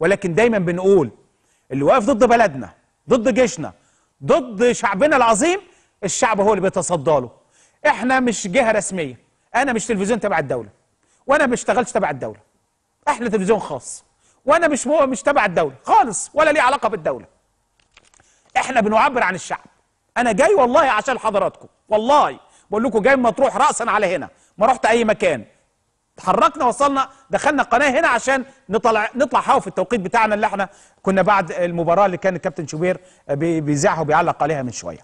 ولكن دايما بنقول اللي واقف ضد بلدنا ضد جيشنا ضد شعبنا العظيم الشعب هو اللي بيتصدى له احنا مش جهه رسميه انا مش تلفزيون تبع الدوله وانا ما اشتغلتش تبع الدوله احنا تلفزيون خاص وانا مش مو مش تبع الدوله خالص ولا لي علاقه بالدوله احنا بنعبر عن الشعب انا جاي والله عشان حضراتكم والله بقول لكم جاي مطروح راسا على هنا ما رحت اي مكان اتحركنا وصلنا دخلنا القناه هنا عشان نطلع نطلع حاو في التوقيت بتاعنا اللي احنا كنا بعد المباراه اللي كان الكابتن شوبير بيذاعها وبيعلق عليها من شويه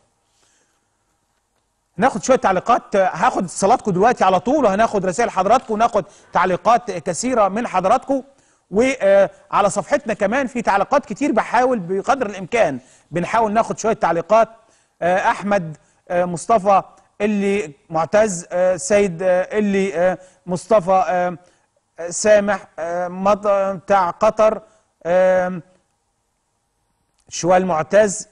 ناخد شويه تعليقات هاخد اتصالاتكم دلوقتي على طول وهناخد رسائل حضراتكم وناخد تعليقات كثيره من حضراتكم وعلى آه، صفحتنا كمان في تعليقات كتير بحاول بقدر الامكان بنحاول ناخد شويه تعليقات آه، احمد آه، مصطفى اللي معتز آه، سيد آه، اللي آه، مصطفى سامح بتاع قطر شوال معتز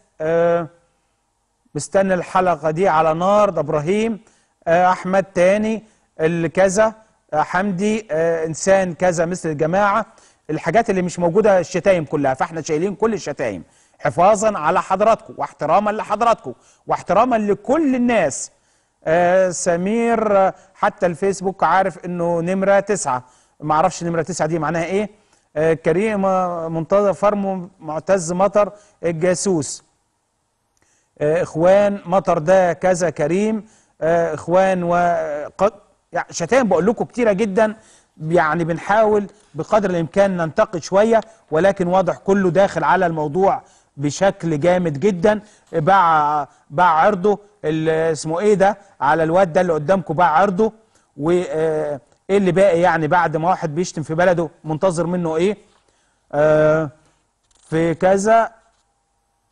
مستني الحلقه دي على نار ده ابراهيم احمد تاني اللي كذا حمدي انسان كذا مثل الجماعه الحاجات اللي مش موجوده الشتايم كلها فاحنا شايلين كل الشتايم حفاظا على حضراتكم واحتراما لحضراتكم واحتراما لكل الناس آه، سمير حتى الفيسبوك عارف انه نمره تسعه ما اعرفش نمره تسعه دي معناها ايه آه، كريم آه، منتظر فرمو معتز مطر الجاسوس اخوان مطر ده كذا كريم اخوان وقد يعني شتائم بقول لكم كتيره جدا يعني بنحاول بقدر الامكان ننتقد شويه ولكن واضح كله داخل على الموضوع بشكل جامد جدا باع باع عرضه اسمه ايه ده على الواد ده اللي قدامكم باع عرضه وايه آه، اللي باقي يعني بعد ما واحد بيشتم في بلده منتظر منه ايه آه في كذا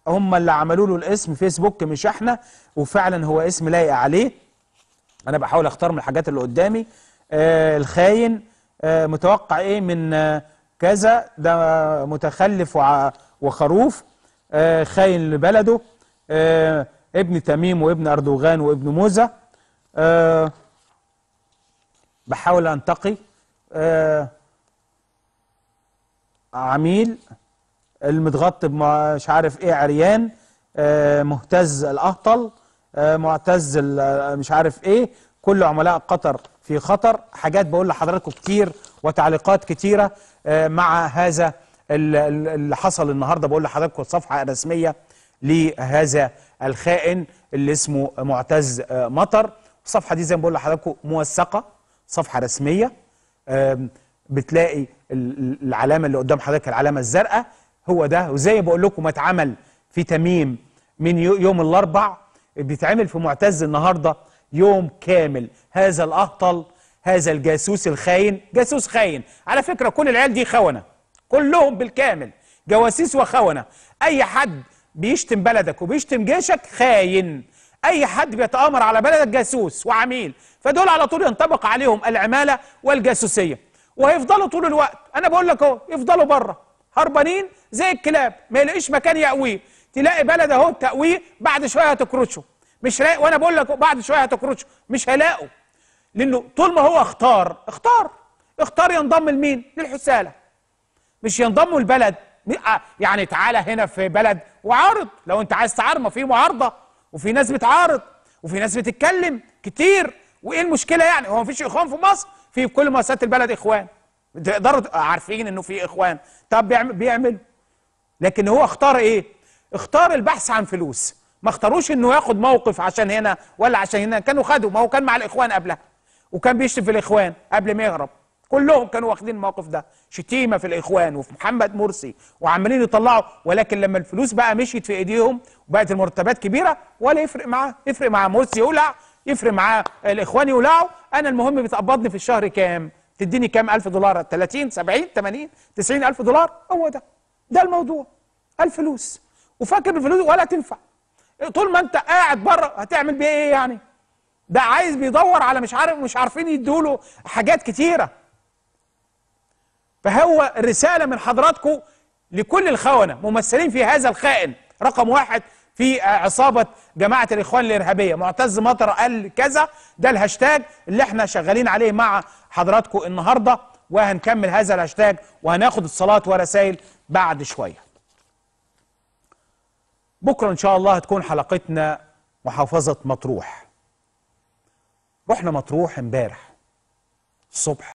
هم اللي عملوا له الاسم فيسبوك مش احنا وفعلا هو اسم لايق عليه انا بحاول اختار من الحاجات اللي قدامي آه الخاين آه متوقع ايه من آه كذا ده متخلف وخروف آه، خاين لبلده آه، ابن تميم وابن أردوغان وابن موزة آه، بحاول أنتقي عميل المتغطي مش عارف ايه عريان مهتز الأهطل معتز مش عارف ايه كل عملاء قطر في خطر حاجات بقول لحضراتكم كتير وتعليقات كتيرة مع هذا اللي حصل النهارده بقول لحضراتكم صفحه رسميه لهذا الخائن اللي اسمه معتز آه، مطر الصفحه دي زي ما بقول لحضراتكم موثقه صفحه رسميه بتلاقي العلامه اللي قدام حضرتك العلامه الزرقاء هو ده وزي بقول لكم اتعمل في تميم من يوم الاربع بيتعمل في معتز النهارده يوم كامل هذا الاهطل هذا الجاسوس الخاين جاسوس خاين على فكره كل العيال دي خونه كلهم بالكامل جواسيس وخونه اي حد بيشتم بلدك وبيشتم جيشك خاين اي حد بيتامر على بلدك جاسوس وعميل فدول على طول ينطبق عليهم العماله والجاسوسيه وهيفضلوا طول الوقت انا بقول لك اهو يفضلوا بره هربانين زي الكلاب ما يلاقيش مكان يأويه تلاقي بلد اهو تأويه بعد شويه هتكرشه مش لاقي وانا بقول لك بعد شويه هتكرشه مش هلاقوا لانه طول ما هو اختار اختار اختار ينضم لمين للحساله مش ينضموا البلد آه، يعني تعالى هنا في بلد وعارض لو انت عايز تعارض ما في معارضه وفي ناس بتعارض وفي ناس بتتكلم كتير وايه المشكله يعني هو ما فيش اخوان في مصر في كل مؤسسات البلد اخوان تقدروا عارفين انه في اخوان طب بيعمل بيعمل لكن هو اختار ايه اختار البحث عن فلوس ما اختاروش انه ياخد موقف عشان هنا ولا عشان هنا كانوا خدوا ما هو كان مع الاخوان قبلها وكان بيشتم في الاخوان قبل ما يهرب كلهم كانوا واخدين الموقف ده شتيمه في الاخوان وفي محمد مرسي وعمالين يطلعوا ولكن لما الفلوس بقى مشيت في ايديهم وبقت المرتبات كبيره ولا يفرق معاه يفرق مع مرسي يولع يفرق مع الاخوان يولعوا انا المهم بتقبضني في الشهر كام تديني كام الف دولار 30 70 80 90 الف دولار هو ده ده الموضوع الفلوس وفاكر الفلوس ولا تنفع طول ما انت قاعد بره هتعمل بيه ايه يعني ده عايز بيدور على مش عارف مش عارفين يدوله حاجات كتيره فهو رسالة من حضراتكم لكل الخونة ممثلين في هذا الخائن رقم واحد في عصابة جماعة الإخوان الإرهابية معتز مطر قال كذا ده الهاشتاج اللي احنا شغالين عليه مع حضراتكم النهاردة وهنكمل هذا الهاشتاج وهناخد الصلاة ورسائل بعد شوية بكرة إن شاء الله هتكون حلقتنا محافظة مطروح رحنا مطروح امبارح الصبح